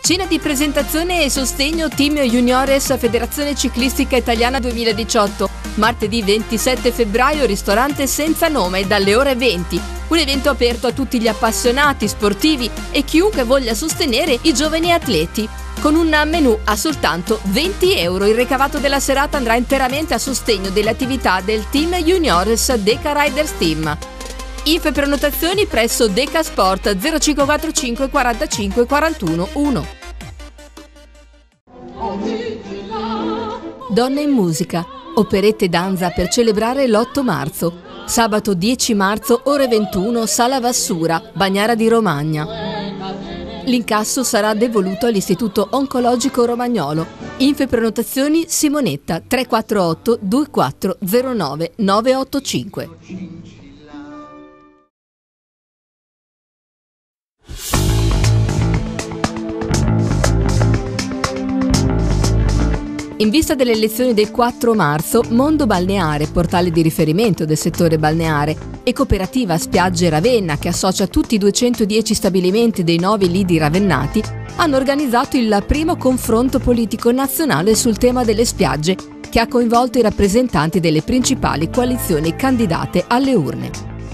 Cena di presentazione e sostegno Team Juniores Federazione Ciclistica Italiana 2018. Martedì 27 febbraio, ristorante senza nome dalle ore 20. Un evento aperto a tutti gli appassionati, sportivi e chiunque voglia sostenere i giovani atleti. Con un menù a soltanto 20 euro, il ricavato della serata andrà interamente a sostegno delle attività del Team Juniores Deca Riders Team. Info e prenotazioni presso Decasport 0545 45 41 1. Donne in musica, operette e danza per celebrare l'8 marzo. Sabato 10 marzo, ore 21, Sala Vassura, Bagnara di Romagna. L'incasso sarà devoluto all'Istituto Oncologico Romagnolo. Info e prenotazioni Simonetta 348 2409 985. In vista delle elezioni del 4 marzo, Mondo Balneare, portale di riferimento del settore balneare, e Cooperativa Spiagge Ravenna, che associa tutti i 210 stabilimenti dei nuovi lidi ravennati, hanno organizzato il primo confronto politico nazionale sul tema delle spiagge, che ha coinvolto i rappresentanti delle principali coalizioni candidate alle urne.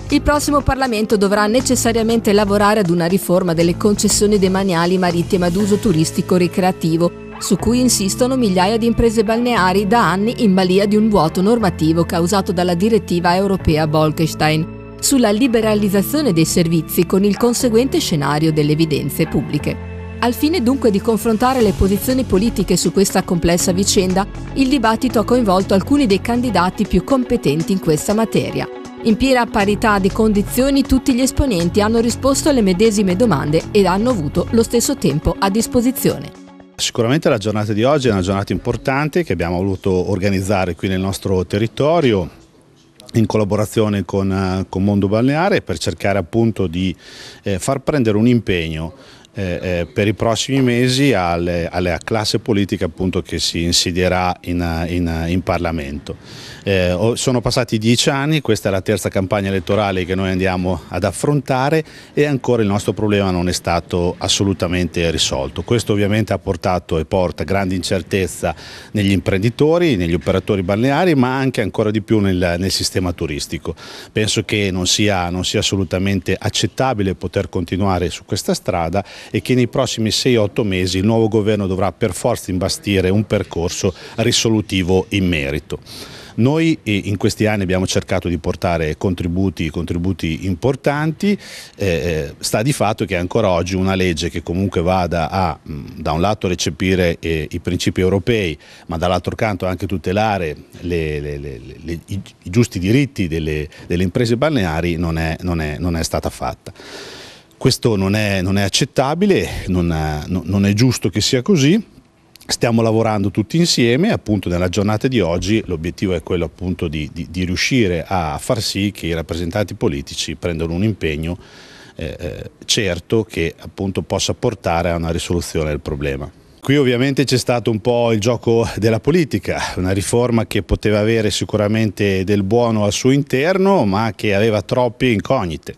Il prossimo Parlamento dovrà necessariamente lavorare ad una riforma delle concessioni demaniali marittime ad uso turistico-ricreativo su cui insistono migliaia di imprese balneari da anni in balia di un vuoto normativo causato dalla direttiva europea Bolkestein sulla liberalizzazione dei servizi con il conseguente scenario delle evidenze pubbliche. Al fine dunque di confrontare le posizioni politiche su questa complessa vicenda, il dibattito ha coinvolto alcuni dei candidati più competenti in questa materia. In piena parità di condizioni tutti gli esponenti hanno risposto alle medesime domande ed hanno avuto lo stesso tempo a disposizione. Sicuramente la giornata di oggi è una giornata importante che abbiamo voluto organizzare qui nel nostro territorio in collaborazione con, eh, con Mondo Balneare per cercare appunto di eh, far prendere un impegno eh, eh, per i prossimi mesi alle, alla classe politica appunto, che si insidierà in, in, in Parlamento. Eh, sono passati dieci anni, questa è la terza campagna elettorale che noi andiamo ad affrontare e ancora il nostro problema non è stato assolutamente risolto. Questo ovviamente ha portato e porta grande incertezza negli imprenditori, negli operatori balneari ma anche ancora di più nel, nel sistema turistico. Penso che non sia, non sia assolutamente accettabile poter continuare su questa strada e che nei prossimi 6-8 mesi il nuovo governo dovrà per forza imbastire un percorso risolutivo in merito. Noi eh, in questi anni abbiamo cercato di portare contributi, contributi importanti, eh, eh, sta di fatto che ancora oggi una legge che comunque vada a mm, da un lato recepire eh, i principi europei ma dall'altro canto anche tutelare le, le, le, i, giusti diritti delle, delle imprese balneari non è, non è, non è stata fatta. Questo non è, non è accettabile, non è, non è giusto che sia così. Stiamo lavorando tutti insieme, appunto nella giornata di oggi l'obiettivo è quello appunto di, di, di, riuscire a far sì che i rappresentanti politici prendano un impegno eh, eh certo che appunto possa portare a una risoluzione del problema. Qui ovviamente c'è stato un po' il gioco della politica, una riforma che poteva avere sicuramente del buono al suo interno ma che aveva troppe incognite,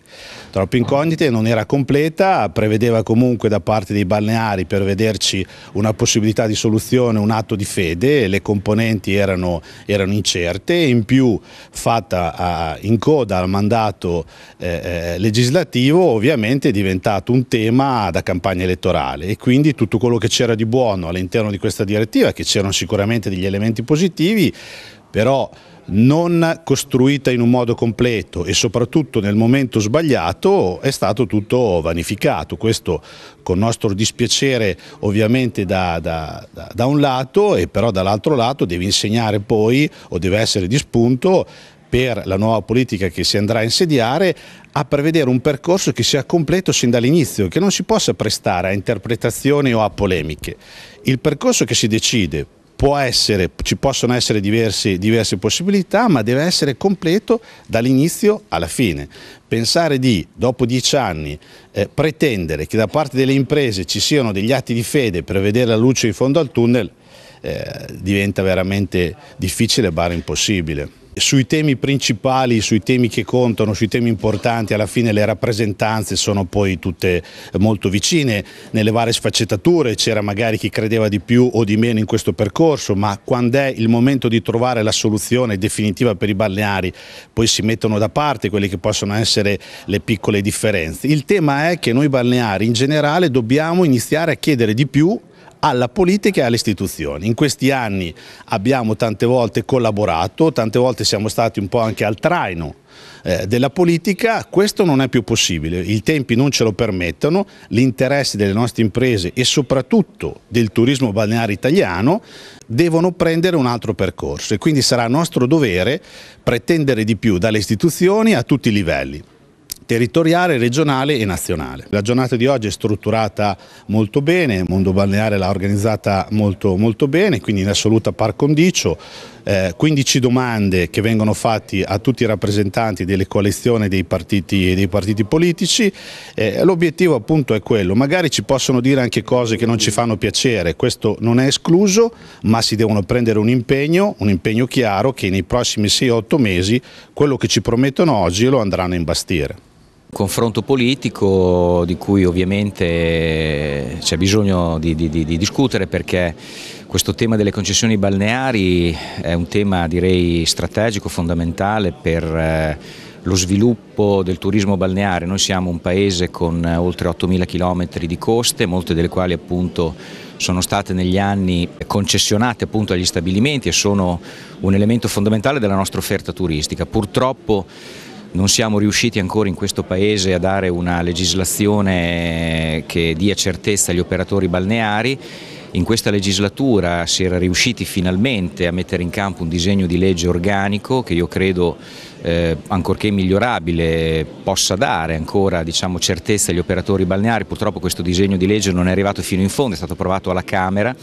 troppe incognite, non era completa, prevedeva comunque da parte dei balneari per vederci una possibilità di soluzione, un atto di fede, le componenti erano, erano incerte, in più fatta a, in coda al mandato eh, eh legislativo ovviamente è diventato un tema da campagna elettorale e quindi tutto quello che c'era di buono buono all'interno di questa direttiva, che c'erano sicuramente degli elementi positivi, però non costruita in un modo completo e soprattutto nel momento sbagliato è stato tutto vanificato. Questo con nostro dispiacere ovviamente da, da, da un lato e però dall'altro lato deve insegnare poi o deve essere di spunto per la nuova politica che si andrà a insediare a prevedere un percorso che sia completo sin dall'inizio, che non si possa prestare a interpretazioni o a polemiche. Il percorso che si decide può essere, ci possono essere diversi, diverse possibilità, ma deve essere completo dall'inizio alla fine. Pensare di, dopo dieci anni, eh, pretendere che da parte delle imprese ci siano degli atti di fede per vedere la luce in fondo al tunnel eh, diventa veramente difficile, barra impossibile. Sui temi principali, sui temi che contano, sui temi importanti, alla fine le rappresentanze sono poi tutte eh, molto vicine, nelle varie sfaccettature c'era magari chi credeva di più o di meno in questo percorso, ma quando è il momento di trovare la soluzione definitiva per i balneari, poi si mettono da parte quelle che possono essere le piccole differenze. Il tema è che noi balneari in generale dobbiamo iniziare a chiedere di più alla politica e alle istituzioni. In questi anni abbiamo tante volte collaborato, tante volte siamo stati un po' anche al traino eh, della politica, questo non è più possibile, i tempi non ce lo permettono, gli interessi delle nostre imprese e soprattutto del turismo balneare italiano devono prendere un altro percorso e quindi sarà nostro dovere pretendere di più dalle istituzioni a tutti i livelli territoriale, regionale e nazionale. La giornata di oggi è strutturata molto bene, Mondo Balneare l'ha organizzata molto, molto bene, quindi in assoluta par condicio. 15 eh, domande che vengono fatte a tutti i rappresentanti delle coalizioni dei partiti, dei partiti politici. Eh, l'obiettivo appunto è quello, magari ci possono dire anche cose che non ci fanno piacere, questo non è escluso, ma si devono prendere un impegno, un impegno chiaro che nei prossimi 6-8 mesi quello che ci promettono oggi lo andranno a imbastire confronto politico di cui ovviamente eh, c'è bisogno di, di, di, discutere perché questo tema delle concessioni balneari è un tema direi strategico, fondamentale per eh, lo sviluppo del turismo balneare. Noi siamo un paese con eh, oltre 8.000 km di coste, molte delle quali appunto sono state negli anni concessionate appunto agli stabilimenti e sono un elemento fondamentale della nostra offerta turistica. Purtroppo non siamo riusciti ancora in questo Paese a dare una legislazione che dia certezza agli operatori balneari in questa legislatura si era riusciti finalmente a mettere in campo un disegno di legge organico che io credo, eh, ancorché migliorabile, possa dare ancora diciamo, certezza agli operatori balneari. Purtroppo questo disegno di legge non è arrivato fino in fondo, è stato approvato alla Camera,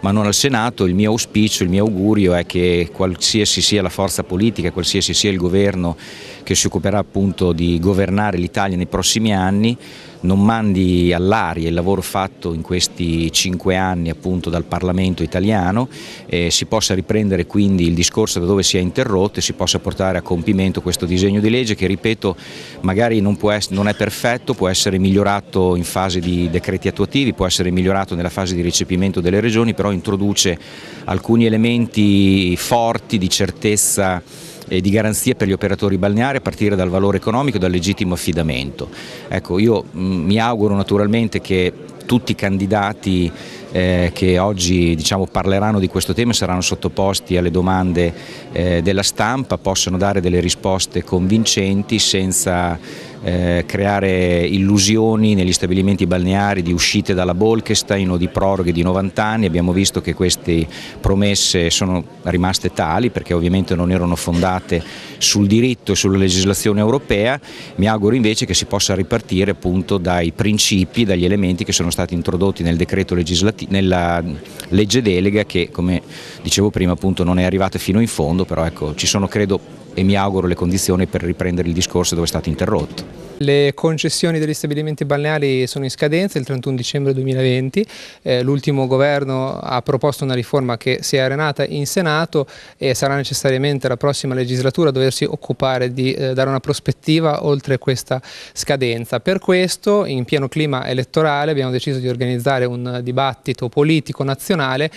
ma non al Senato. Il mio auspicio, il mio augurio è che qualsiasi sia la forza politica, qualsiasi sia il governo che si occuperà appunto di governare l'Italia nei prossimi anni, non mandi all'aria il lavoro fatto in questi cinque anni appunto dal Parlamento italiano, eh, si possa riprendere quindi il discorso da dove si è interrotto e si possa portare a compimento questo disegno di legge che ripeto magari non, essere, non è perfetto, può essere migliorato in fase di decreti attuativi, può essere migliorato nella fase di recepimento delle regioni, però introduce alcuni elementi forti di certezza di garanzia per gli operatori balneari a partire dal valore economico e dal legittimo affidamento. Ecco, io mm, mi auguro naturalmente che tutti i candidati eh, che oggi diciamo, parleranno di questo tema saranno sottoposti alle domande eh, della stampa possano dare delle risposte convincenti senza eh, creare illusioni negli stabilimenti balneari di uscite dalla Bolkestein o di proroghe di 90 anni, abbiamo visto che queste promesse sono rimaste tali perché ovviamente non erano fondate sul diritto e sulla legislazione europea, mi auguro invece che si possa ripartire appunto dai principi, dagli elementi che sono stati introdotti nel decreto legislativo, nella legge delega che come dicevo prima appunto non è arrivata fino in fondo, però ecco ci sono credo e mi auguro le condizioni per riprendere il discorso dove è stato interrotto. Le concessioni degli stabilimenti balneari sono in scadenza il 31 dicembre 2020, eh, l'ultimo governo ha proposto una riforma che si è arenata in Senato e sarà necessariamente la prossima legislatura a doversi occupare di eh, dare una prospettiva oltre questa scadenza. Per questo in pieno clima elettorale abbiamo deciso di organizzare un dibattito politico nazionale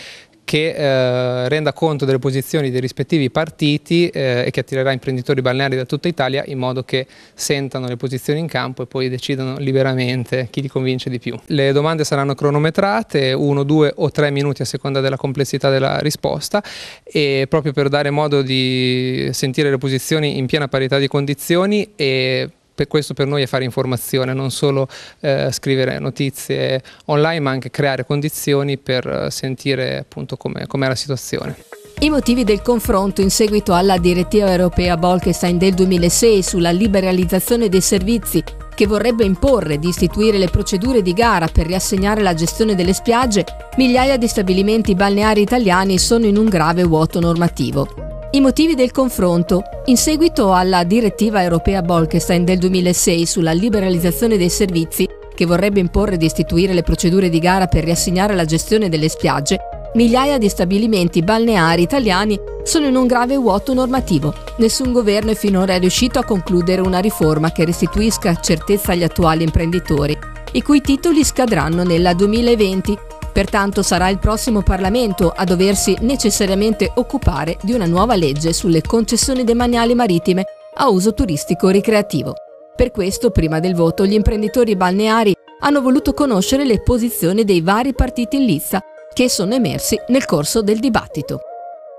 che eh, renda conto delle posizioni dei rispettivi partiti eh, e che attirerà imprenditori balneari da tutta Italia in modo che sentano le posizioni in campo e poi decidano liberamente chi li convince di più. Le domande saranno cronometrate, uno, due o tre minuti a seconda della complessità della risposta e proprio per dare modo di sentire le posizioni in piena parità di condizioni e per questo per noi è fare informazione, non solo eh, scrivere notizie online ma anche creare condizioni per eh, sentire appunto com'è, com'è la situazione. I motivi del confronto in seguito alla direttiva europea Bolkestein del 2006 sulla liberalizzazione dei servizi che vorrebbe imporre di istituire le procedure di gara per riassegnare la gestione delle spiagge, migliaia di stabilimenti balneari italiani sono in un grave vuoto normativo i motivi del confronto. In seguito alla direttiva europea Bolkestein del 2006 sulla liberalizzazione dei servizi, che vorrebbe imporre di istituire le procedure di gara per riassegnare la gestione delle spiagge, migliaia di stabilimenti balneari italiani sono in un grave vuoto normativo. Nessun governo è finora riuscito a concludere una riforma che restituisca certezza agli attuali imprenditori, i cui titoli scadranno nella 2020 Pertanto sarà il prossimo Parlamento a doversi necessariamente occupare di una nuova legge sulle concessioni demaniali marittime a uso turistico-ricreativo. Per questo, prima del voto, gli imprenditori balneari hanno voluto conoscere le posizioni dei vari partiti in lizza che sono emersi nel corso del dibattito.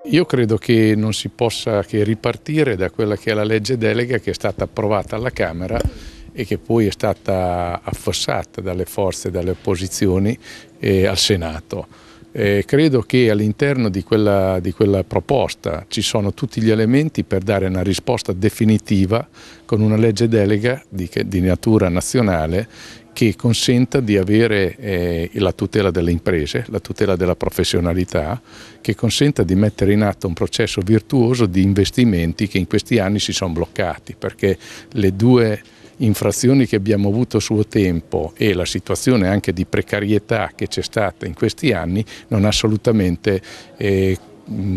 Io credo che non si possa che ripartire da quella che è la legge delega che è stata approvata alla Camera e che poi è stata affossata dalle forze e dalle opposizioni eh, al Senato. Eh, credo che all'interno di, di quella, proposta ci sono tutti gli elementi per dare una risposta definitiva con una legge delega di, di natura nazionale che consenta di avere eh, la tutela delle imprese, la tutela della professionalità, che consenta di mettere in atto un processo virtuoso di investimenti che in questi anni si sono bloccati perché le due infrazioni che abbiamo avuto a suo tempo e la situazione anche di precarietà che c'è stata in questi anni non ha assolutamente eh,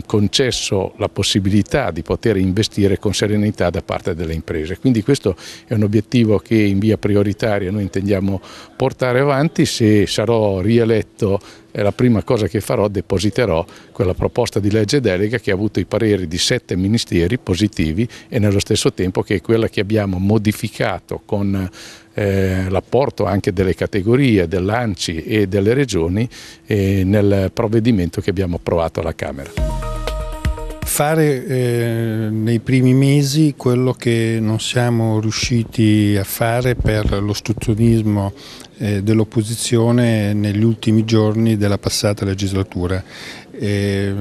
concesso la possibilità di poter investire con serenità da parte delle imprese. Quindi questo è un obiettivo che in via prioritaria noi intendiamo portare avanti. Se sarò rieletto è la prima cosa che farò, depositerò quella proposta di legge delega che ha avuto i pareri di sette ministeri positivi e nello stesso tempo che è quella che abbiamo modificato con eh, l'apporto anche delle categorie, dell'ANCI e delle regioni eh, nel provvedimento che abbiamo approvato alla Camera fare eh, nei primi mesi quello che non siamo riusciti a fare per l'ostruzionismo eh, dell'opposizione negli ultimi giorni della passata legislatura. Eh,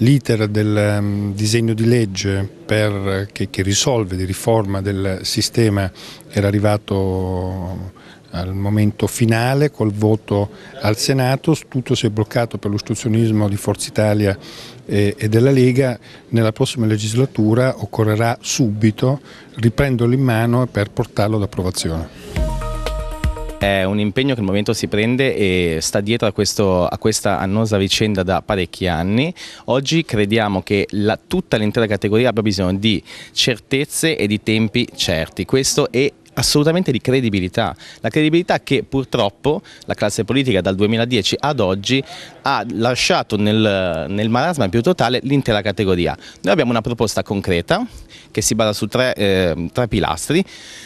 L'iter del um, disegno di legge per, che, che, risolve di riforma del sistema era arrivato al momento finale col voto al Senato, tutto si è bloccato per l'ostruzionismo di Forza Italia e, della Lega, nella prossima legislatura occorrerà subito riprenderlo in mano per portarlo ad approvazione. È un impegno che il Movimento si prende e sta dietro a, questo, a questa annosa vicenda da parecchi anni. Oggi crediamo che la, tutta l'intera categoria abbia bisogno di certezze e di tempi certi. Questo è assolutamente di credibilità, la credibilità che purtroppo la classe politica dal 2010 ad oggi ha lasciato nel, nel marasma più totale l'intera categoria. Noi abbiamo una proposta concreta che si basa su tre, eh, tre pilastri.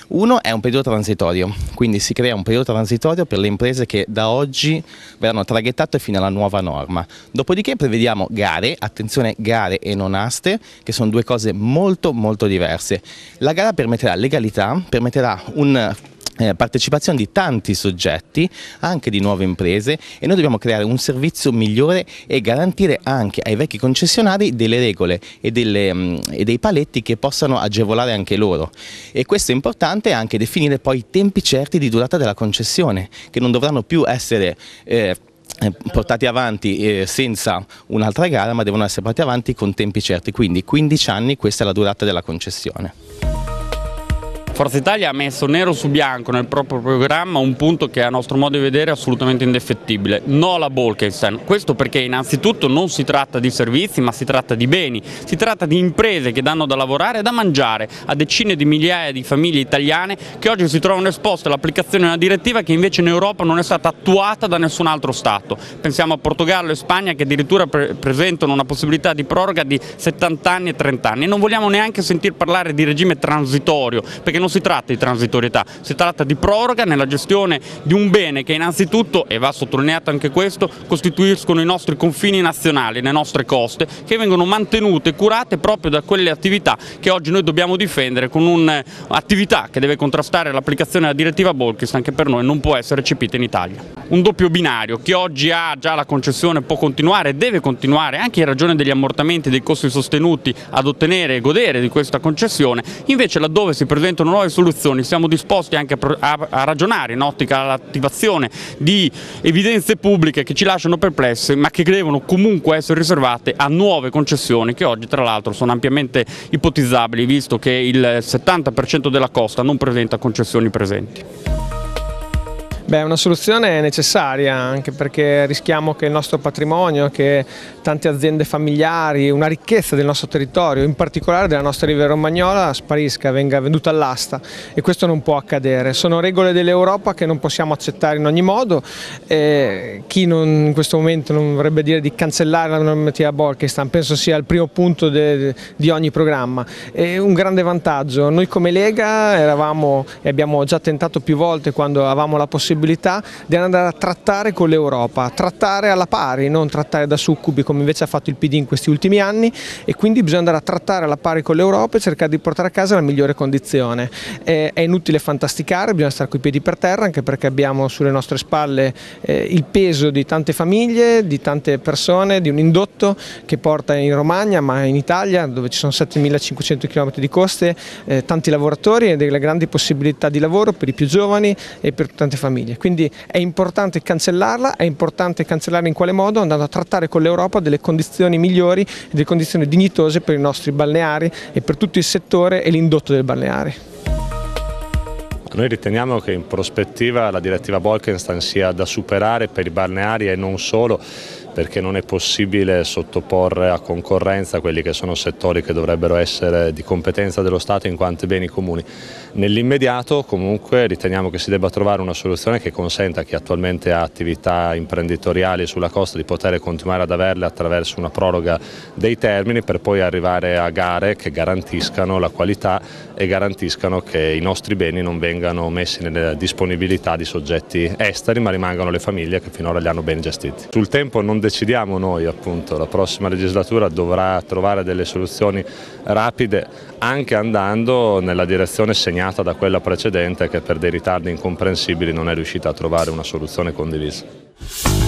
Uno è un periodo transitorio, quindi si crea un periodo transitorio per le imprese che da oggi verranno traghettate fino alla nuova norma. Dopodiché prevediamo gare, attenzione gare e non aste, che sono due cose molto molto diverse. La gara permetterà legalità, permetterà un eh, partecipazione di tanti soggetti, anche di nuove imprese e noi dobbiamo creare un servizio migliore e garantire anche ai vecchi concessionari delle regole e, delle, mh, mm, e dei paletti che possano agevolare anche loro e questo è importante anche definire poi i tempi certi di durata della concessione che non dovranno più essere eh, eh portati avanti eh, senza un'altra gara ma devono essere portati avanti con tempi certi, quindi 15 anni questa è la durata della concessione. Forza Italia ha messo nero su bianco nel proprio programma un punto che a nostro modo di vedere è assolutamente indefettibile, no alla Bolkestein, questo perché innanzitutto non si tratta di servizi ma si tratta di beni, si tratta di imprese che danno da lavorare e da mangiare a decine di migliaia di famiglie italiane che oggi si trovano esposte all'applicazione di una direttiva che invece in Europa non è stata attuata da nessun altro Stato, pensiamo a Portogallo e Spagna che addirittura pre presentano una possibilità di proroga di 70 anni e 30 anni e non vogliamo neanche sentir parlare di regime transitorio perché non si tratta di transitorietà, si tratta di proroga nella gestione di un bene che innanzitutto, e va sottolineato anche questo, costituiscono i nostri confini nazionali, le nostre coste, che vengono mantenute e curate proprio da quelle attività che oggi noi dobbiamo difendere con un'attività eh, che deve contrastare l'applicazione della direttiva Bolkestein che per noi non può essere recepita in Italia. Un doppio binario, chi oggi ha già la concessione può continuare, deve continuare anche in ragione degli ammortamenti e dei costi sostenuti ad ottenere e godere di questa concessione, invece laddove si presentano nuove nuove soluzioni, siamo disposti anche a ragionare in ottica all'attivazione di evidenze pubbliche che ci lasciano perplesse ma che devono comunque essere riservate a nuove concessioni che oggi tra l'altro sono ampiamente ipotizzabili visto che il 70% della costa non presenta concessioni presenti. Beh, una soluzione è necessaria anche perché rischiamo che il nostro patrimonio, che tante aziende familiari, una ricchezza del nostro territorio, in particolare della nostra Riviera Romagnola, sparisca, venga venduta all'asta e questo non può accadere. Sono regole dell'Europa che non possiamo accettare in ogni modo. Eh, chi non, in questo momento non vorrebbe dire di cancellare la normativa Bolkestein penso sia il primo punto de, di ogni programma. È un grande vantaggio. Noi come Lega eravamo e abbiamo già tentato più volte quando avevamo la possibilità possibilità di andare a trattare con l'Europa, trattare alla pari, non trattare da succubi come invece ha fatto il PD in questi ultimi anni e quindi bisogna andare a trattare alla pari con l'Europa e cercare di portare a casa la migliore condizione. Eh, è inutile fantasticare, bisogna stare coi piedi per terra anche perché abbiamo sulle nostre spalle eh, il peso di tante famiglie, di tante persone, di un indotto che porta in Romagna ma in Italia dove ci sono 7.500 km di coste, eh, tanti lavoratori e delle grandi possibilità di lavoro per i più giovani e per tante famiglie medie. Quindi è importante cancellarla, è importante cancellarla in quale modo? Andando a trattare con l'Europa delle condizioni migliori, delle condizioni dignitose per i nostri balneari e per tutto il settore e l'indotto del balneare. Noi riteniamo che in prospettiva la direttiva Bolkenstein sia da superare per i balneari e non solo perché non è possibile sottoporre a concorrenza quelli che sono settori che dovrebbero essere di competenza dello Stato in quanto beni comuni. Nell'immediato comunque riteniamo che si debba trovare una soluzione che consenta a chi attualmente ha attività imprenditoriali sulla costa di poter continuare ad averle attraverso una proroga dei termini per poi arrivare a gare che garantiscano la qualità e garantiscano che i nostri beni non vengano messi nella disponibilità di soggetti esteri ma rimangano le famiglie che finora li hanno ben gestiti. Sul tempo non decidiamo noi appunto, la prossima legislatura dovrà trovare delle soluzioni rapide anche andando nella direzione segnata da quella precedente che per dei ritardi incomprensibili non è riuscita a trovare una soluzione condivisa.